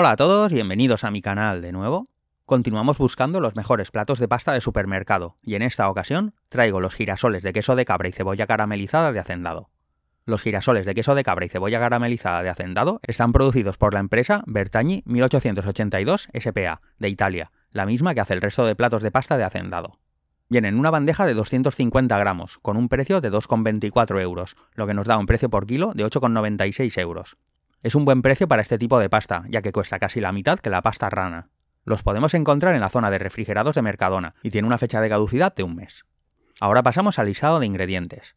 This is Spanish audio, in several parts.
Hola a todos, bienvenidos a mi canal de nuevo. Continuamos buscando los mejores platos de pasta de supermercado, y en esta ocasión traigo los girasoles de queso de cabra y cebolla caramelizada de Hacendado. Los girasoles de queso de cabra y cebolla caramelizada de Hacendado están producidos por la empresa Bertagni 1882 SPA, de Italia, la misma que hace el resto de platos de pasta de Hacendado. Vienen en una bandeja de 250 gramos, con un precio de 2,24 euros, lo que nos da un precio por kilo de 8,96 euros. Es un buen precio para este tipo de pasta, ya que cuesta casi la mitad que la pasta rana. Los podemos encontrar en la zona de refrigerados de Mercadona y tiene una fecha de caducidad de un mes. Ahora pasamos al listado de ingredientes.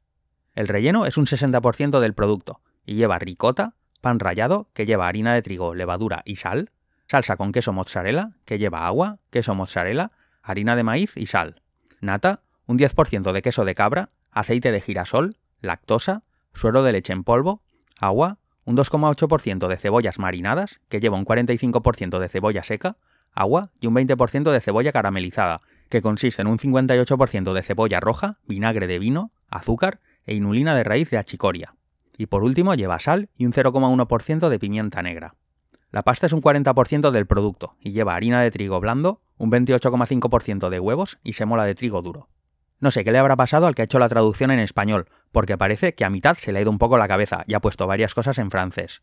El relleno es un 60% del producto y lleva ricota, pan rallado que lleva harina de trigo, levadura y sal, salsa con queso mozzarella que lleva agua, queso mozzarella, harina de maíz y sal, nata, un 10% de queso de cabra, aceite de girasol, lactosa, suero de leche en polvo, agua, un 2,8% de cebollas marinadas, que lleva un 45% de cebolla seca, agua y un 20% de cebolla caramelizada, que consiste en un 58% de cebolla roja, vinagre de vino, azúcar e inulina de raíz de achicoria. Y por último lleva sal y un 0,1% de pimienta negra. La pasta es un 40% del producto y lleva harina de trigo blando, un 28,5% de huevos y semola de trigo duro. No sé qué le habrá pasado al que ha hecho la traducción en español, porque parece que a mitad se le ha ido un poco la cabeza y ha puesto varias cosas en francés.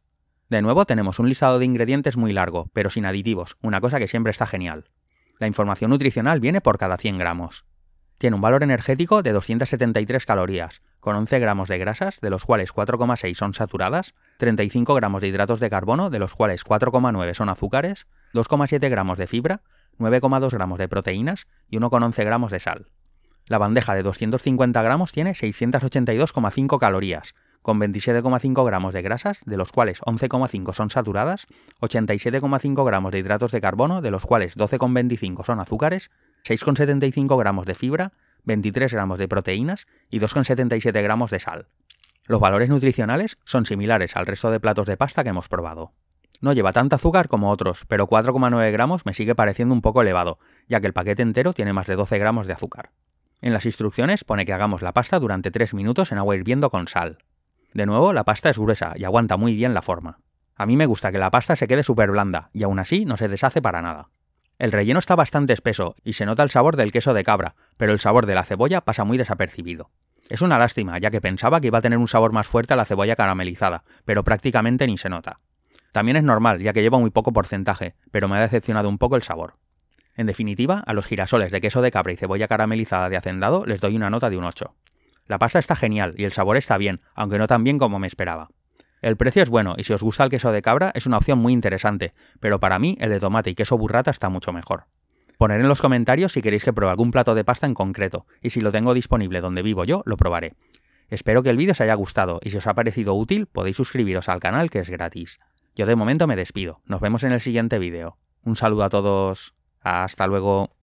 De nuevo tenemos un listado de ingredientes muy largo, pero sin aditivos, una cosa que siempre está genial. La información nutricional viene por cada 100 gramos. Tiene un valor energético de 273 calorías, con 11 gramos de grasas, de los cuales 4,6 son saturadas, 35 gramos de hidratos de carbono, de los cuales 4,9 son azúcares, 2,7 gramos de fibra, 9,2 gramos de proteínas y 1,11 gramos de sal. La bandeja de 250 gramos tiene 682,5 calorías, con 27,5 gramos de grasas, de los cuales 11,5 son saturadas, 87,5 gramos de hidratos de carbono, de los cuales 12,25 son azúcares, 6,75 gramos de fibra, 23 gramos de proteínas y 2,77 gramos de sal. Los valores nutricionales son similares al resto de platos de pasta que hemos probado. No lleva tanto azúcar como otros, pero 4,9 gramos me sigue pareciendo un poco elevado, ya que el paquete entero tiene más de 12 gramos de azúcar. En las instrucciones pone que hagamos la pasta durante 3 minutos en agua hirviendo con sal. De nuevo, la pasta es gruesa y aguanta muy bien la forma. A mí me gusta que la pasta se quede súper blanda y aún así no se deshace para nada. El relleno está bastante espeso y se nota el sabor del queso de cabra, pero el sabor de la cebolla pasa muy desapercibido. Es una lástima, ya que pensaba que iba a tener un sabor más fuerte a la cebolla caramelizada, pero prácticamente ni se nota. También es normal, ya que lleva muy poco porcentaje, pero me ha decepcionado un poco el sabor. En definitiva, a los girasoles de queso de cabra y cebolla caramelizada de hacendado les doy una nota de un 8. La pasta está genial y el sabor está bien, aunque no tan bien como me esperaba. El precio es bueno y si os gusta el queso de cabra es una opción muy interesante, pero para mí el de tomate y queso burrata está mucho mejor. Poner en los comentarios si queréis que pruebe algún plato de pasta en concreto, y si lo tengo disponible donde vivo yo, lo probaré. Espero que el vídeo os haya gustado y si os ha parecido útil podéis suscribiros al canal que es gratis. Yo de momento me despido, nos vemos en el siguiente vídeo. Un saludo a todos. Hasta luego.